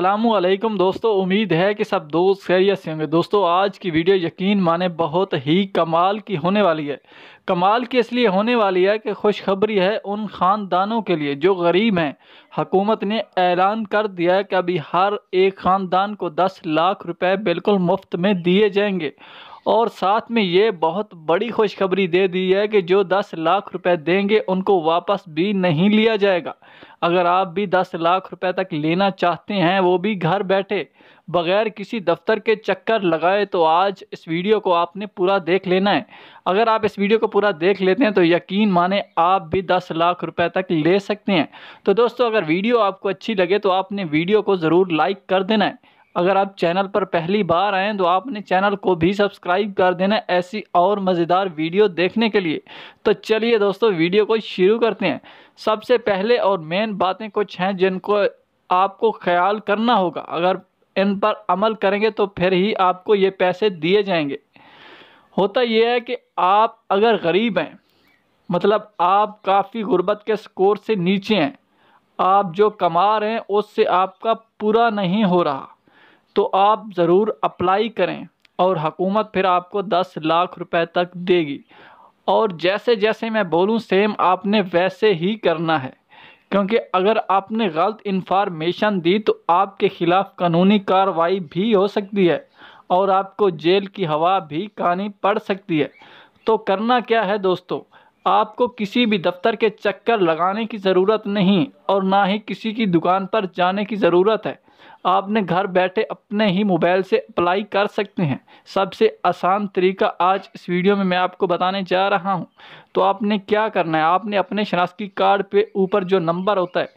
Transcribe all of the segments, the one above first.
अल्लाम दोस्तों उम्मीद है कि सब दोस्त खैरियत से होंगे दोस्तों आज की वीडियो यकीन माने बहुत ही कमाल की होने वाली है कमाल की इसलिए होने वाली है कि खुशखबरी है उन ख़ानदानों के लिए जो गरीब हैं हकूमत ने ऐलान कर दिया है कि अभी हर एक ख़ानदान को 10 लाख रुपए बिल्कुल मुफ्त में दिए जाएंगे और साथ में ये बहुत बड़ी खुशखबरी दे दी है कि जो दस लाख रुपए देंगे उनको वापस भी नहीं लिया जाएगा अगर आप भी दस लाख रुपए तक लेना चाहते हैं वो भी घर बैठे बगैर किसी दफ्तर के चक्कर लगाए तो आज इस वीडियो को आपने पूरा देख लेना है अगर आप इस वीडियो को पूरा देख लेते हैं तो यकीन माने आप भी दस लाख रुपए तक ले सकते हैं तो दोस्तों अगर वीडियो आपको अच्छी लगे तो आपने वीडियो को ज़रूर लाइक कर देना है अगर आप चैनल पर पहली बार आएँ तो आपने चैनल को भी सब्सक्राइब कर देना ऐसी और मज़ेदार वीडियो देखने के लिए तो चलिए दोस्तों वीडियो को शुरू करते हैं सबसे पहले और मेन बातें कुछ हैं जिनको आपको ख्याल करना होगा अगर इन पर अमल करेंगे तो फिर ही आपको ये पैसे दिए जाएंगे होता यह है कि आप अगर गरीब हैं मतलब आप काफ़ी गुर्बत के स्कोर से नीचे हैं आप जो कमा रहे हैं उससे आपका पूरा नहीं हो रहा तो आप ज़रूर अप्लाई करें और हकूमत फिर आपको दस लाख रुपए तक देगी और जैसे जैसे मैं बोलूँ सेम आपने वैसे ही करना है क्योंकि अगर आपने गलत इन्फॉर्मेशन दी तो आपके ख़िलाफ़ कानूनी कार्रवाई भी हो सकती है और आपको जेल की हवा भी कहानी पड़ सकती है तो करना क्या है दोस्तों आपको किसी भी दफ्तर के चक्कर लगाने की ज़रूरत नहीं और ना ही किसी की दुकान पर जाने की ज़रूरत है आपने घर बैठे अपने ही मोबाइल से अप्लाई कर सकते हैं सबसे आसान तरीका आज इस वीडियो में मैं आपको बताने जा रहा हूं तो आपने क्या करना है आपने अपने शनाख्ती कार्ड पे ऊपर जो नंबर होता है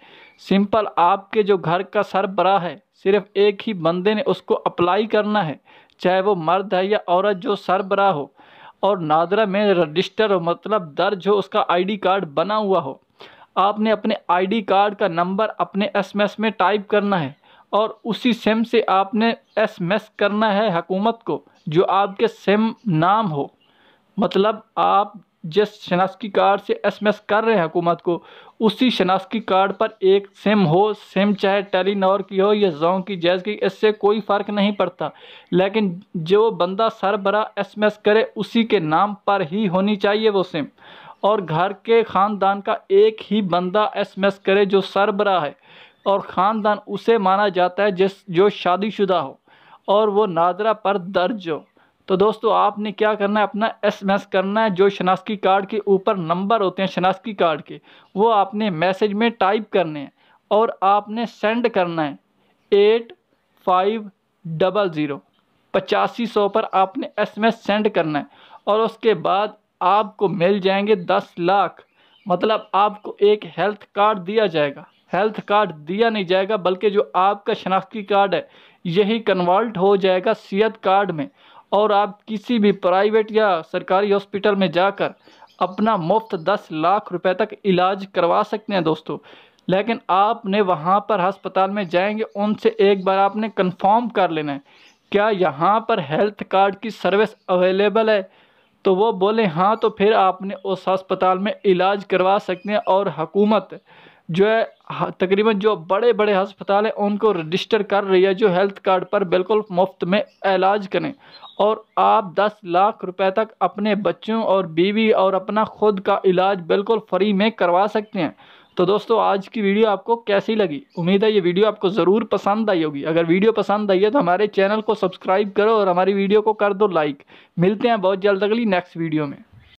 सिंपल आपके जो घर का सरबरा है सिर्फ एक ही बंदे ने उसको अप्लाई करना है चाहे वो मर्द है या औरत जो सरबरा हो और नादरा में रजिस्टर हो मतलब दर्ज हो उसका आई कार्ड बना हुआ हो आपने अपने आईडी कार्ड का नंबर अपने एसएमएस में टाइप करना है और उसी सिम से आपने एस करना है हकूमत को जो आपके सिम नाम हो मतलब आप जिस शनाख्ती कार्ड से एसएमएस कर रहे हैं हकूमत को उसी शनाख्ती कार्ड पर एक सिम हो सिम चाहे टेलीनॉर की हो या जो की जैज़ की इससे कोई फ़र्क नहीं पड़ता लेकिन जो बंदा सरबरा एसएमएस करे उसी के नाम पर ही होनी चाहिए वो सिम और घर के ख़ानदान का एक ही बंदा एसएमएस करे जो सरबरा है और ख़ानदान उसे माना जाता है जिस जो शादीशुदा हो और वो नादरा पर दर्ज हो तो दोस्तों आपने क्या करना है अपना एसएमएस करना है जो शनासकी कार्ड के ऊपर नंबर होते हैं शनासकी कार्ड के वो आपने मैसेज में टाइप करने हैं और आपने सेंड करना है एट फाइव डबल ज़ीरो पचासी सौ पर आपने एसएमएस सेंड करना है और उसके बाद आपको मिल जाएंगे दस लाख मतलब आपको एक हेल्थ कार्ड दिया जाएगा हेल्थ कार्ड दिया नहीं जाएगा बल्कि जो आपका शनाख्ती कार्ड है यही कन्वर्ट हो जाएगा सेहत कार्ड में और आप किसी भी प्राइवेट या सरकारी हॉस्पिटल में जाकर अपना मुफ्त दस लाख रुपए तक इलाज करवा सकते हैं दोस्तों लेकिन आपने वहाँ पर हस्पताल में जाएंगे उनसे एक बार आपने कन्फर्म कर लेना है क्या यहाँ पर हेल्थ कार्ड की सर्विस अवेलेबल है तो वो बोले हाँ तो फिर आपने उस अस्पताल में इलाज करवा सकते हैं और हकूमत जो है तकरीबन जो बड़े बड़े हस्पताल हैं उनको रजिस्टर कर रही है जो हेल्थ कार्ड पर बिल्कुल मुफ्त में इलाज करें और आप 10 लाख रुपए तक अपने बच्चों और बीवी और अपना खुद का इलाज बिल्कुल फ्री में करवा सकते हैं तो दोस्तों आज की वीडियो आपको कैसी लगी उम्मीद है ये वीडियो आपको ज़रूर पसंद आई होगी अगर वीडियो पसंद आई है तो हमारे चैनल को सब्सक्राइब करो और हमारी वीडियो को कर दो लाइक मिलते हैं बहुत जल्द अगली नेक्स्ट वीडियो में